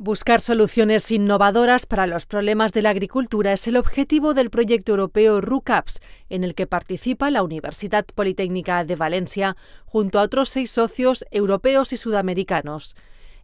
Buscar soluciones innovadoras para los problemas de la agricultura es el objetivo del proyecto europeo RUCAPS, en el que participa la Universidad Politécnica de Valencia, junto a otros seis socios europeos y sudamericanos.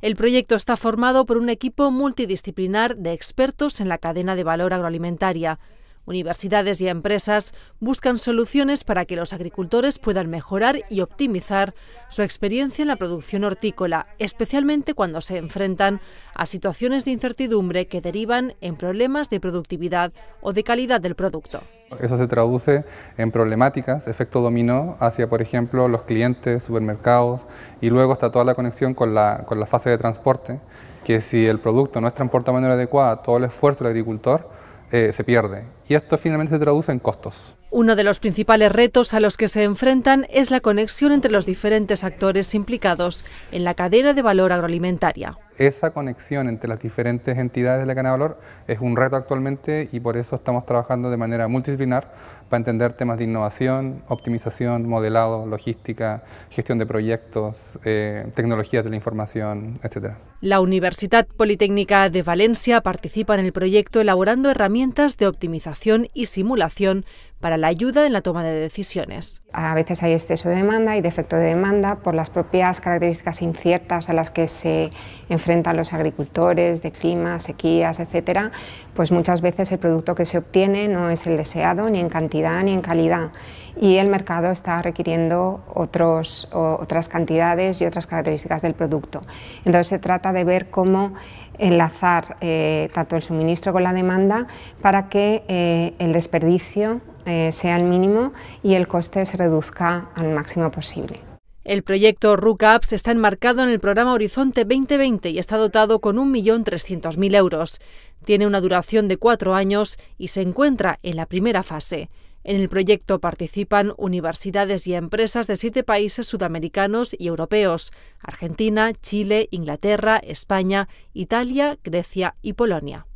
El proyecto está formado por un equipo multidisciplinar de expertos en la cadena de valor agroalimentaria. Universidades y empresas buscan soluciones para que los agricultores puedan mejorar y optimizar su experiencia en la producción hortícola, especialmente cuando se enfrentan a situaciones de incertidumbre que derivan en problemas de productividad o de calidad del producto. Eso se traduce en problemáticas, efecto dominó hacia, por ejemplo, los clientes, supermercados y luego hasta toda la conexión con la, con la fase de transporte, que si el producto no es transportado de manera adecuada, todo el esfuerzo del agricultor eh, se pierde. Y esto finalmente se traduce en costos. Uno de los principales retos a los que se enfrentan es la conexión entre los diferentes actores implicados en la cadena de valor agroalimentaria esa conexión entre las diferentes entidades de la cadena de valor es un reto actualmente y por eso estamos trabajando de manera multidisciplinar para entender temas de innovación, optimización, modelado, logística, gestión de proyectos, eh, tecnologías de la información, etc. La Universidad Politécnica de Valencia participa en el proyecto elaborando herramientas de optimización y simulación para la ayuda en la toma de decisiones. A veces hay exceso de demanda y defecto de demanda por las propias características inciertas a las que se enfrentan los agricultores, de clima, sequías, etcétera, pues muchas veces el producto que se obtiene no es el deseado ni en cantidad ni en calidad y el mercado está requiriendo otros, otras cantidades y otras características del producto. Entonces se trata de ver cómo enlazar eh, tanto el suministro con la demanda para que eh, el desperdicio eh, sea el mínimo y el coste se reduzca al máximo posible. El proyecto RUCAPS está enmarcado en el programa Horizonte 2020 y está dotado con 1.300.000 euros. Tiene una duración de cuatro años y se encuentra en la primera fase. En el proyecto participan universidades y empresas de siete países sudamericanos y europeos, Argentina, Chile, Inglaterra, España, Italia, Grecia y Polonia.